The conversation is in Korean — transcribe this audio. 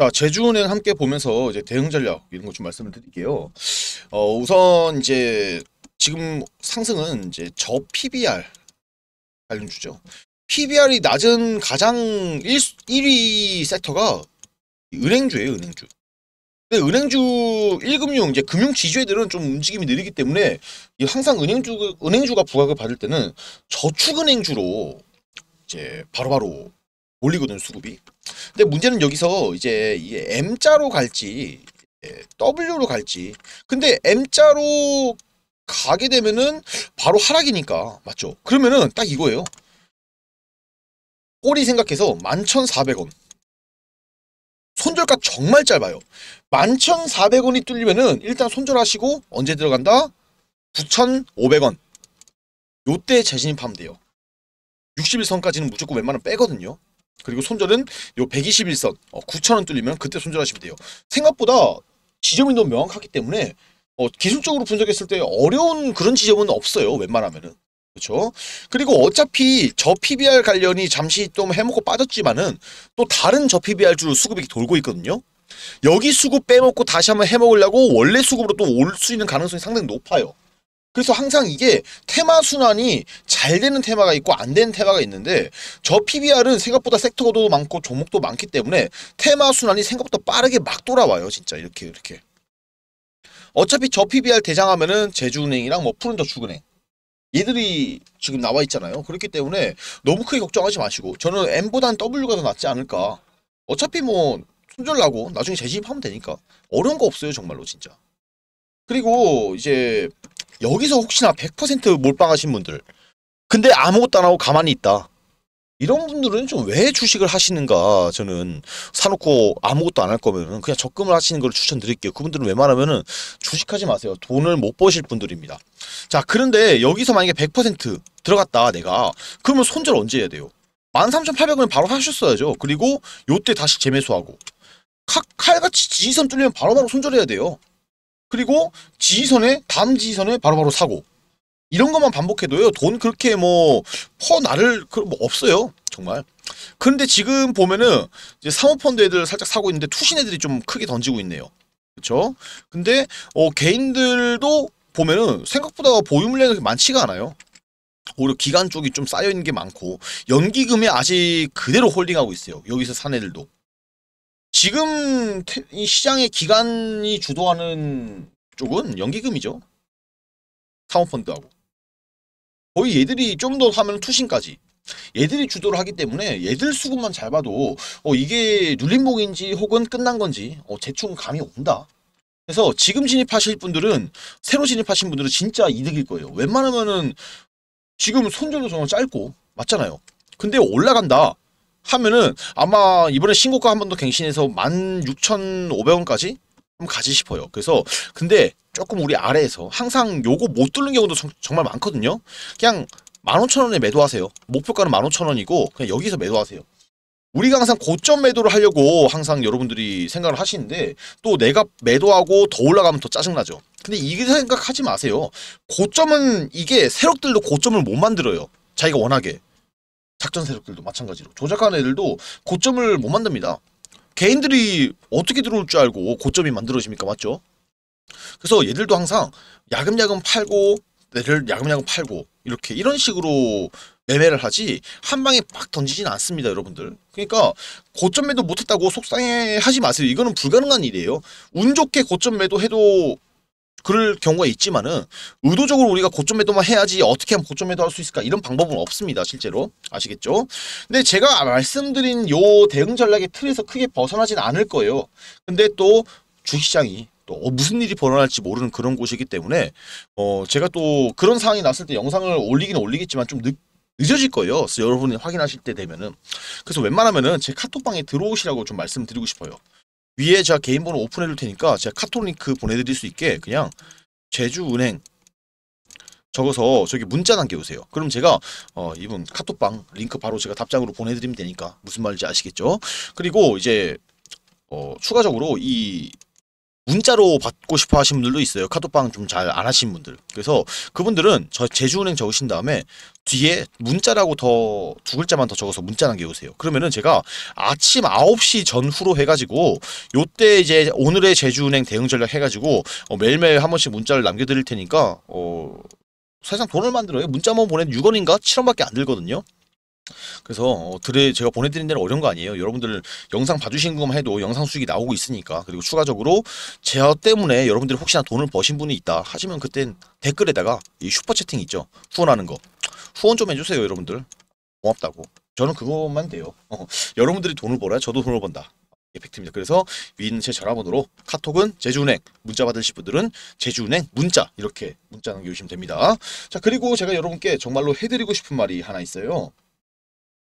자, 제주은행 함께 보면서 이제 대응 전략 이런 것 좀 말씀을 드릴게요. 어, 우선 이제 지금 상승은 이제 저 PBR 관련주죠. PBR이 낮은 가장 1, 1위 섹터가 은행주예요, 은행주. 근데 은행주 1금융, 이제 금융 지주들은좀 움직임이 느리기 때문에 항상 은행주, 은행주가 부각을 받을 때는 저축은행주로 이제 바로바로 바로 올리거든 수급이. 근데 문제는 여기서 이제 이 M자로 갈지 W로 갈지. 근데 M자로 가게 되면은 바로 하락이니까 맞죠? 그러면은 딱 이거예요. 꼬리 생각해서 11,400원. 손절가 정말 짧아요. 11,400원이 뚫리면은 일단 손절하시고 언제 들어간다? 9,500원. 요때 재진입하면 돼요. 60일 선까지는 무조건 웬만하면 빼거든요. 그리고 손절은 요 121선 어, 9천원 뚫리면 그때 손절하시면 돼요. 생각보다 지점이 너무 명확하기 때문에 어, 기술적으로 분석했을 때 어려운 그런 지점은 없어요. 웬만하면은. 그렇죠? 그리고 어차피 저 PBR 관련이 잠시 좀 해먹고 빠졌지만은 또 다른 저 PBR 주로 수급이 돌고 있거든요. 여기 수급 빼먹고 다시 한번 해먹으려고 원래 수급으로 또 올 수 있는 가능성이 상당히 높아요. 그래서 항상 이게 테마 순환이 잘 되는 테마가 있고 안 되는 테마가 있는데 저 PBR은 생각보다 섹터도 많고 종목도 많기 때문에 테마 순환이 생각보다 빠르게 막 돌아와요. 진짜 이렇게 이렇게. 어차피 저 PBR 대장하면은 제주은행이랑 뭐 푸른저 주은행 얘들이 지금 나와 있잖아요. 그렇기 때문에 너무 크게 걱정하지 마시고 저는 m 보다는 W가 더 낫지 않을까. 어차피 뭐 손절나고 나중에 재진입하면 되니까 어려운 거 없어요 정말로 진짜. 그리고 이제 여기서 혹시나 100% 몰빵하신 분들 근데 아무것도 안 하고 가만히 있다. 이런 분들은 좀 왜 주식을 하시는가 저는 사놓고 아무것도 안 할 거면 그냥 적금을 하시는 걸 추천드릴게요. 그분들은 웬만하면 은 주식하지 마세요. 돈을 못 버실 분들입니다. 자 그런데 여기서 만약에 100% 들어갔다 내가 그러면 손절 언제 해야 돼요? 13,800원 바로 하셨어야죠. 그리고 요때 다시 재매수하고 칼같이 지지선 뚫리면 바로바로 손절해야 돼요. 그리고 지지선에 다음 지지선에 바로바로 사고 이런 것만 반복해도요 돈 그렇게 뭐 퍼나를 뭐 없어요 정말 그런데 지금 보면은 이제 사모펀드 애들 살짝 사고 있는데 투신 애들이 좀 크게 던지고 있네요 그렇죠 근데 어, 개인들도 보면은 생각보다 보유 물량이 많지가 않아요 오히려 기간 쪽이 좀 쌓여있는 게 많고 연기금이 아직 그대로 홀딩하고 있어요 여기서 산 애들도 지금 이 시장의 기간이 주도하는 쪽은 연기금이죠. 사모펀드하고. 거의 얘들이 좀 더 하면 투신까지. 얘들이 주도를 하기 때문에 얘들 수급만 잘 봐도 어, 이게 눌림목인지 혹은 끝난 건지 어, 대충 감이 온다. 그래서 지금 진입하실 분들은 새로 진입하신 분들은 진짜 이득일 거예요. 웬만하면은 지금 손절도 정말 짧고 맞잖아요. 근데 올라간다. 하면은 아마 이번에 신고가 한 번 더 갱신해서 16,500원까지 가지 싶어요. 그래서 근데 조금 우리 아래에서 항상 요거 못 뚫는 경우도 정말 많거든요. 그냥 15,000원에 매도하세요. 목표가는 15,000원이고 그냥 여기서 매도하세요. 우리가 항상 고점 매도를 하려고 항상 여러분들이 생각을 하시는데 또 내가 매도하고 더 올라가면 더 짜증나죠. 근데 이게 생각하지 마세요. 고점은 이게 세력들도 고점을 못 만들어요. 자기가 워낙에. 작전 세력들도 마찬가지로 조작하는 애들도 고점을 못 만듭니다. 개인들이 어떻게 들어올 줄 알고 고점이 만들어집니까? 맞죠? 그래서 얘들도 항상 야금야금 팔고 얘를 야금야금 팔고 이렇게 이런 식으로 매매를 하지 한 방에 빡 던지진 않습니다 여러분들 그러니까 고점 매도 못했다고 속상해 하지 마세요 이거는 불가능한 일이에요 운 좋게 고점 매도 해도 그럴 경우가 있지만은 의도적으로 우리가 고점 매도만 뭐 해야지 어떻게 하면 고점 매도할 수 있을까 이런 방법은 없습니다 실제로 아시겠죠? 근데 제가 말씀드린 요 대응 전략의 틀에서 크게 벗어나진 않을 거예요. 근데 또 주식시장이 또 어, 무슨 일이 벌어날지 모르는 그런 곳이기 때문에 어 제가 또 그런 상황이 났을 때 영상을 올리긴 올리겠지만 좀 늦, 늦어질 거예요. 그래서 여러분이 확인하실 때 되면은 그래서 웬만하면은 제 카톡방에 들어오시라고 좀 말씀드리고 싶어요. 위에 제가 개인 번호 오픈해 둘 테니까 제가 카톡 링크 보내드릴 수 있게 그냥 제주은행 적어서 저기 문자 남겨오세요. 그럼 제가 어, 이분 카톡방 링크 바로 제가 답장으로 보내드리면 되니까 무슨 말인지 아시겠죠? 그리고 이제 어, 추가적으로 이 문자로 받고 싶어 하신 분들도 있어요. 카톡방 좀 잘 안 하신 분들. 그래서 그분들은 저 제주은행 적으신 다음에 뒤에 문자라고 더 두 글자만 더 적어서 문자 남겨오세요. 그러면은 제가 아침 9시 전후로 해가지고 요때 이제 오늘의 제주은행 대응 전략 해가지고 어 매일매일 한 번씩 문자를 남겨드릴 테니까 어 사실상 돈을 만들어요. 문자만 뭐 보내면 6원인가 7원밖에 안 들거든요. 그래서 드레 어, 제가 보내드린 데는 어려운 거 아니에요. 여러분들 영상 봐주신 것만 해도 영상 수익이 나오고 있으니까 그리고 추가적으로 제어 때문에 여러분들이 혹시나 돈을 버신 분이 있다 하시면 그땐 댓글에다가 이 슈퍼 채팅 있죠. 후원하는 거 후원 좀 해주세요, 여러분들. 고맙다고. 저는 그것만 돼요. 어, 여러분들이 돈을 벌어야 저도 돈을 번다. 에펙트입니다. 예, 그래서 위인 제 전화번호로 카톡은 제주은행 문자 받으실 분들은 제주은행 문자 이렇게 문자 남겨주시면 됩니다. 자 그리고 제가 여러분께 정말로 해드리고 싶은 말이 하나 있어요.